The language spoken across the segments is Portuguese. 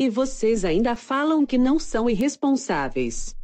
E vocês ainda falam que não são irresponsáveis.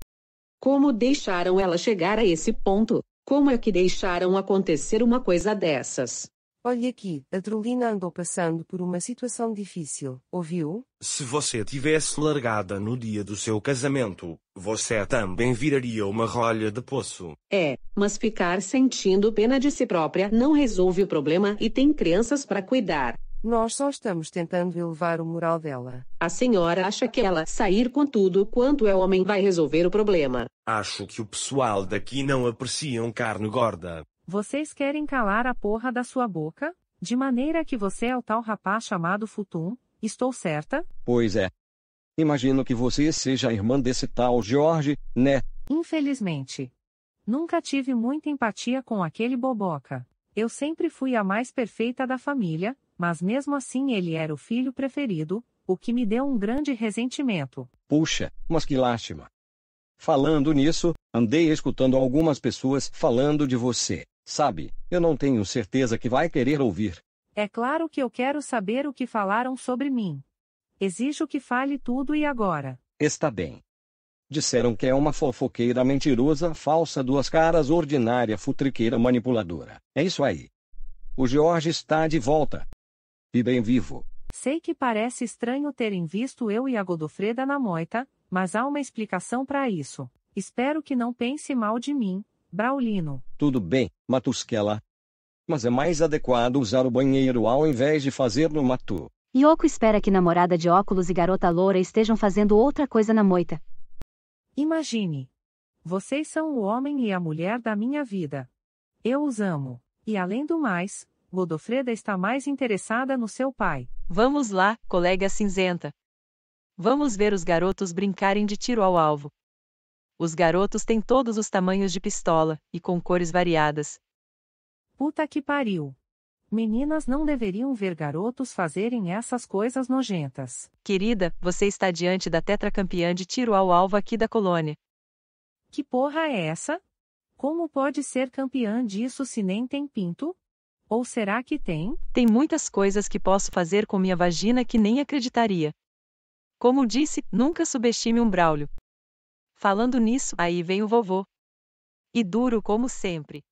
Como deixaram ela chegar a esse ponto? Como é que deixaram acontecer uma coisa dessas? Olhe aqui, a Drolina andou passando por uma situação difícil, ouviu? Se você tivesse largada no dia do seu casamento, você também viraria uma rolha de poço. É, mas ficar sentindo pena de si própria não resolve o problema e tem crianças para cuidar. Nós só estamos tentando elevar o moral dela. A senhora acha que ela sair com tudo quanto é homem vai resolver o problema? Acho que o pessoal daqui não apreciam carne gorda. Vocês querem calar a porra da sua boca? De maneira que você é o tal rapaz chamado Futum, estou certa? Pois é. Imagino que você seja a irmã desse tal Jorge, né? Infelizmente. Nunca tive muita empatia com aquele boboca. Eu sempre fui a mais perfeita da família, mas mesmo assim ele era o filho preferido, o que me deu um grande ressentimento. Puxa, mas que lástima. Falando nisso, andei escutando algumas pessoas falando de você. Sabe, eu não tenho certeza que vai querer ouvir. É claro que eu quero saber o que falaram sobre mim. Exijo que fale tudo e agora. Está bem. Disseram que é uma fofoqueira mentirosa, falsa, duas caras, ordinária, futriqueira, manipuladora. É isso aí. O Jorge está de volta. E bem vivo. Sei que parece estranho terem visto eu e a Godofreda na moita, mas há uma explicação para isso. Espero que não pense mal de mim, Braulino. Tudo bem, Matusquela. Mas é mais adequado usar o banheiro ao invés de fazer no matu. Yoko espera que namorada de óculos e garota loura estejam fazendo outra coisa na moita. Imagine. Vocês são o homem e a mulher da minha vida. Eu os amo. E além do mais, Godofreda está mais interessada no seu pai. Vamos lá, colega cinzenta. Vamos ver os garotos brincarem de tiro ao alvo. Os garotos têm todos os tamanhos de pistola, e com cores variadas. Puta que pariu! Meninas não deveriam ver garotos fazerem essas coisas nojentas. Querida, você está diante da tetracampeã de tiro ao alvo aqui da colônia. Que porra é essa? Como pode ser campeã disso se nem tem pinto? Ou será que tem? Tem muitas coisas que posso fazer com minha vagina que nem acreditaria. Como disse, nunca subestime um Braulio. Falando nisso, aí vem o vovô. E duro como sempre.